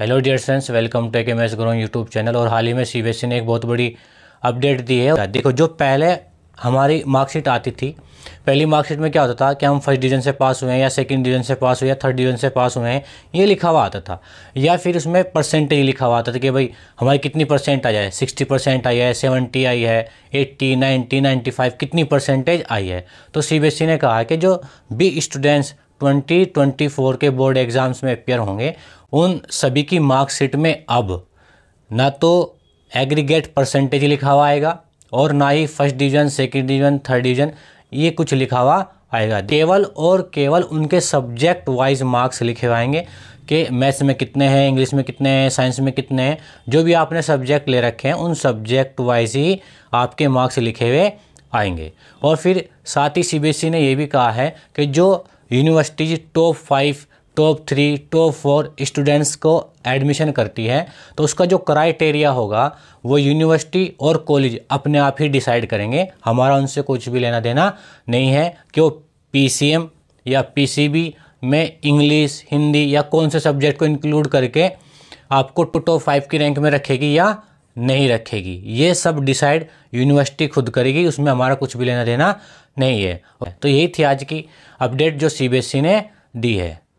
hello dear friends welcome to के मैस ग्रोन यूट्यूब चैनल और हाल ही में सी बी एस ने एक बहुत बड़ी अपडेट दी है देखो जो पहले हमारी मार्कशीट आती थी पहली मार्कशीट में क्या होता था कि हम फर्स्ट डिवीजन से पास हुए हैं या सेकंड डिवीजन से पास हुए या थर्ड डिवीजन से पास हुए हैं ये लिखा हुआ आता था या फिर उसमें परसेंटेज लिखा हुआ आता था कि भाई हमारी कितनी परसेंट आ जाए सिक्सटी परसेंट आई है सेवेंटी आई है एट्टी नाइन्टी नाइन्टी फाइव कितनी परसेंटेज आई है तो सी बी एस ने कहा कि जो बी स्टूडेंट्स ट्वेंटी ट्वेंटी फोर के बोर्ड एग्ज़ाम्स में अपेयर होंगे उन सभी की मार्कशीट में अब ना तो एग्रीगेट परसेंटेज लिखा हुआ आएगा और ना ही first division second division third division ये कुछ लिखा हुआ आएगा केवल और केवल उनके सब्जेक्ट वाइज मार्क्स लिखे आएंगे कि मैथ्स में कितने हैं इंग्लिश में कितने हैं साइंस में कितने हैं जो भी आपने सब्जेक्ट ले रखे हैं उन सब्जेक्ट वाइज ही आपके मार्क्स लिखे हुए आएंगे और फिर साथ ही सी e ने ये भी कहा है कि जो universities top five top three top four students को एडमिशन करती है तो उसका जो क्राइटेरिया होगा वो यूनिवर्सिटी और कॉलेज अपने आप ही डिसाइड करेंगे हमारा उनसे कुछ भी लेना देना नहीं है कि वो पी या पी में इंग्लिश हिंदी या कौन से सब्जेक्ट को इंक्लूड करके आपको टू टॉप फाइव की रैंक में रखेगी या नहीं रखेगी ये सब डिसाइड यूनिवर्सिटी खुद करेगी उसमें हमारा कुछ भी लेना देना नहीं है तो यही थी आज की अपडेट जो सीबीएसई e ने दी है